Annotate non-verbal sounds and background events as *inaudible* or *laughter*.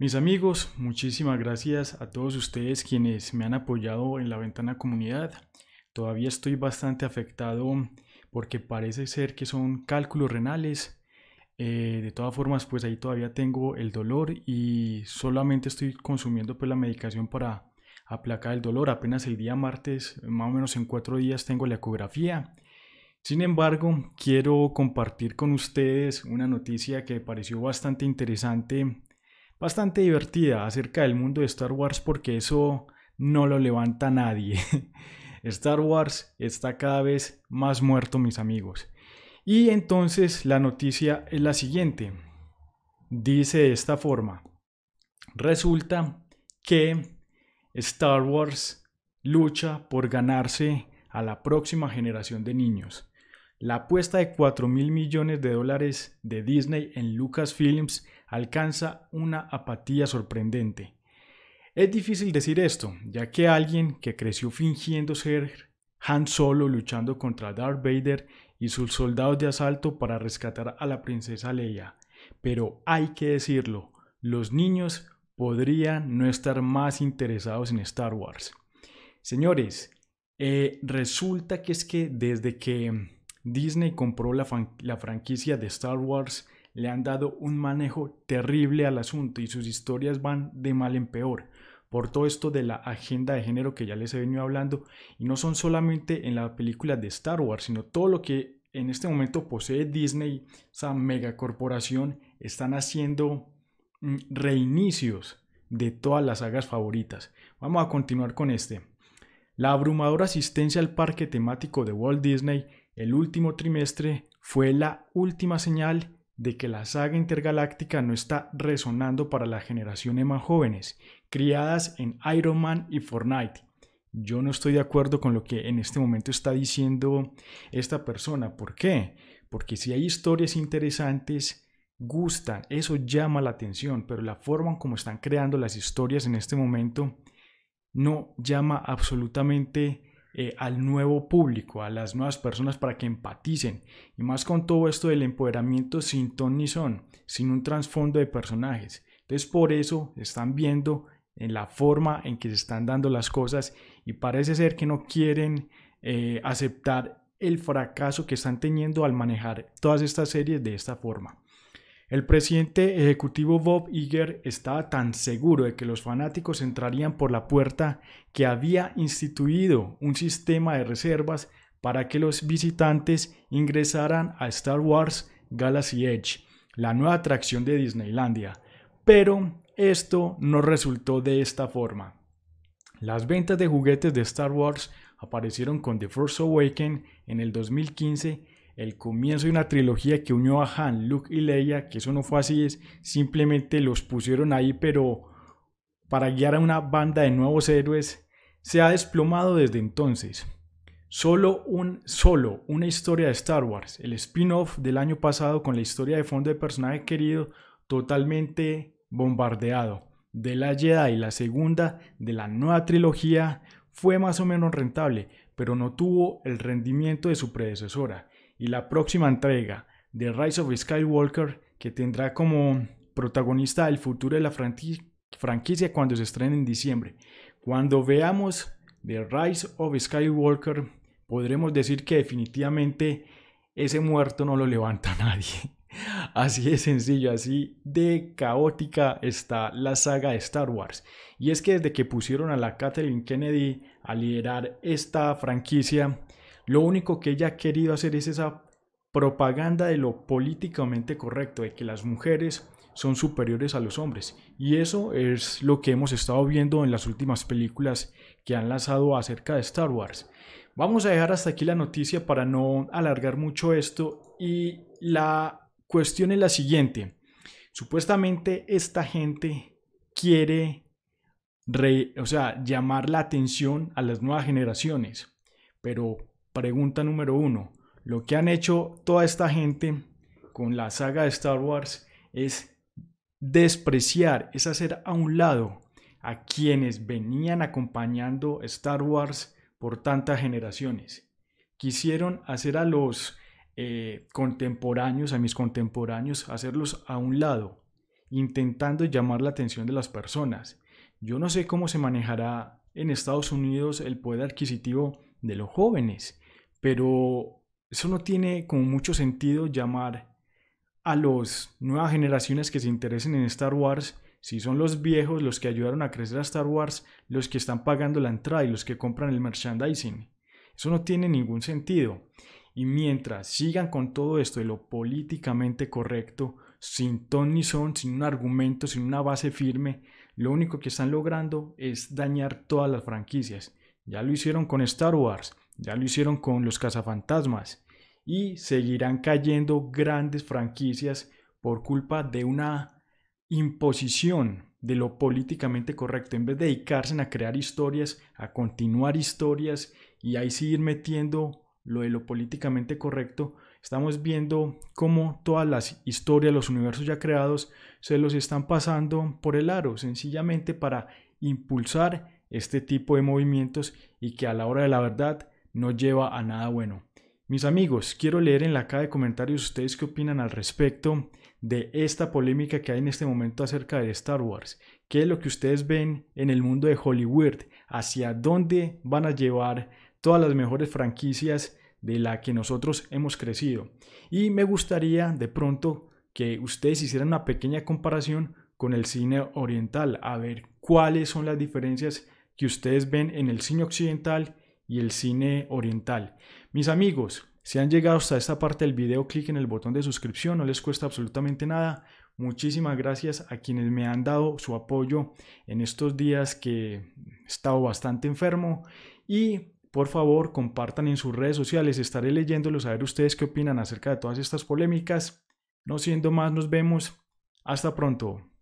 Mis amigos, muchísimas gracias a todos ustedes quienes me han apoyado en la ventana comunidad. Todavía estoy bastante afectado porque parece ser que son cálculos renales. Eh, de todas formas, pues ahí todavía tengo el dolor y solamente estoy consumiendo pues la medicación para aplacar el dolor. Apenas el día martes, más o menos en cuatro días, tengo la ecografía. Sin embargo, quiero compartir con ustedes una noticia que me pareció bastante interesante bastante divertida acerca del mundo de Star Wars porque eso no lo levanta nadie. *laughs* Star Wars está cada vez más muerto, mis amigos. Y entonces la noticia es la siguiente. Dice de esta forma. Resulta que Star Wars lucha por ganarse a la próxima generación de niños. La apuesta de 4 mil millones de dólares de Disney en Lucasfilms alcanza una apatía sorprendente. Es difícil decir esto, ya que alguien que creció fingiendo ser Han Solo luchando contra Darth Vader y sus soldados de asalto para rescatar a la princesa Leia. Pero hay que decirlo, los niños podrían no estar más interesados en Star Wars. Señores, eh, resulta que es que desde que Disney compró la, franquicia de Star Wars, le han dado un manejo terrible al asunto y sus historias van de mal en peor por todo esto de la agenda de género que ya les he venido hablando, y no son solamente en la película de Star Wars, sino todo lo que en este momento posee Disney, esa megacorporación, están haciendo mm, reinicios de todas las sagas favoritas. Vamos a continuar con este. La abrumadora asistencia al parque temático de Walt Disney el último trimestre fue la última señal de que la saga intergaláctica no está resonando para la generación e más jóvenes, criadas en Iron Man y Fortnite. Yo no estoy de acuerdo con lo que en este momento está diciendo esta persona. ¿Por qué? Porque si hay historias interesantes, gustan, eso llama la atención, pero la forma como están creando las historias en este momento no llama absolutamente eh, al nuevo público, a las nuevas personas para que empaticen. Y más con todo esto del empoderamiento sin ton ni son, sin un trasfondo de personajes. Entonces por eso están viendo en la forma en que se están dando las cosas y parece ser que no quieren eh, aceptar el fracaso que están teniendo al manejar todas estas series de esta forma. El presidente ejecutivo Bob Iger estaba tan seguro de que los fanáticos entrarían por la puerta que había instituido un sistema de reservas para que los visitantes ingresaran a Star Wars Galaxy Edge, la nueva atracción de Disneylandia. Pero esto no resultó de esta forma. Las ventas de juguetes de Star Wars aparecieron con The Force Awakens en el 2015 el comienzo de una trilogía que unió a Han, Luke y Leia, que eso no fue así, simplemente los pusieron ahí, pero para guiar a una banda de nuevos héroes, se ha desplomado desde entonces. Solo, un, solo una historia de Star Wars, el spin-off del año pasado con la historia de fondo de personaje querido totalmente bombardeado, de la Jedi, la segunda de la nueva trilogía, fue más o menos rentable, pero no tuvo el rendimiento de su predecesora y la próxima entrega de Rise of Skywalker que tendrá como protagonista el futuro de la franquicia cuando se estrene en diciembre. Cuando veamos The Rise of Skywalker podremos decir que definitivamente ese muerto no lo levanta *laughs* nadie. Así de sencillo, así de caótica está la saga de Star Wars. Y es que desde que pusieron a la Kathleen Kennedy a liderar esta franquicia, lo único que ella ha querido hacer es esa propaganda de lo políticamente correcto, de que las mujeres son superiores a los hombres. Y eso es lo que hemos estado viendo en las últimas películas que han lanzado acerca de Star Wars. Vamos a dejar hasta aquí la noticia para no alargar mucho esto. Y la cuestión es la siguiente. Supuestamente esta gente quiere o sea, llamar la atención a las nuevas generaciones. Pero Pregunta número uno. Lo que han hecho toda esta gente con la saga de Star Wars es despreciar, es hacer a un lado a quienes venían acompañando Star Wars por tantas generaciones. Quisieron hacer a los eh, contemporáneos, a mis contemporáneos, hacerlos a un lado, intentando llamar la atención de las personas. Yo no sé cómo se manejará en Estados Unidos el poder adquisitivo de los jóvenes. Pero eso no tiene como mucho sentido llamar a las nuevas generaciones que se interesen en Star Wars, si son los viejos los que ayudaron a crecer a Star Wars, los que están pagando la entrada y los que compran el merchandising. Eso no tiene ningún sentido. Y mientras sigan con todo esto de lo políticamente correcto, sin ton ni son, sin un argumento, sin una base firme, lo único que están logrando es dañar todas las franquicias. Ya lo hicieron con Star Wars, ya lo hicieron con los cazafantasmas y seguirán cayendo grandes franquicias por culpa de una imposición de lo políticamente correcto, en vez de dedicarse a crear historias, a continuar historias y ahí seguir metiendo lo de lo políticamente correcto, estamos viendo cómo todas las historias, los universos ya creados, se los están pasando por el aro, sencillamente para impulsar este tipo de movimientos y que a la hora de la verdad no lleva a nada bueno. Mis amigos, quiero leer en la caja de comentarios ustedes qué opinan al respecto de esta polémica que hay en este momento acerca de Star Wars. ¿Qué es lo que ustedes ven en el mundo de Hollywood? ¿Hacia dónde van a llevar todas las mejores franquicias de la que nosotros hemos crecido? Y me gustaría de pronto que ustedes hicieran una pequeña comparación con el cine oriental, a ver cuáles son las diferencias que ustedes ven en el cine occidental y el cine oriental. Mis amigos, si han llegado hasta esta parte del video, cliquen el botón de suscripción, no les cuesta absolutamente nada. Muchísimas gracias a quienes me han dado su apoyo en estos días que he estado bastante enfermo y por favor compartan en sus redes sociales, estaré leyéndolos a ver ustedes qué opinan acerca de todas estas polémicas. No siendo más, nos vemos. Hasta pronto.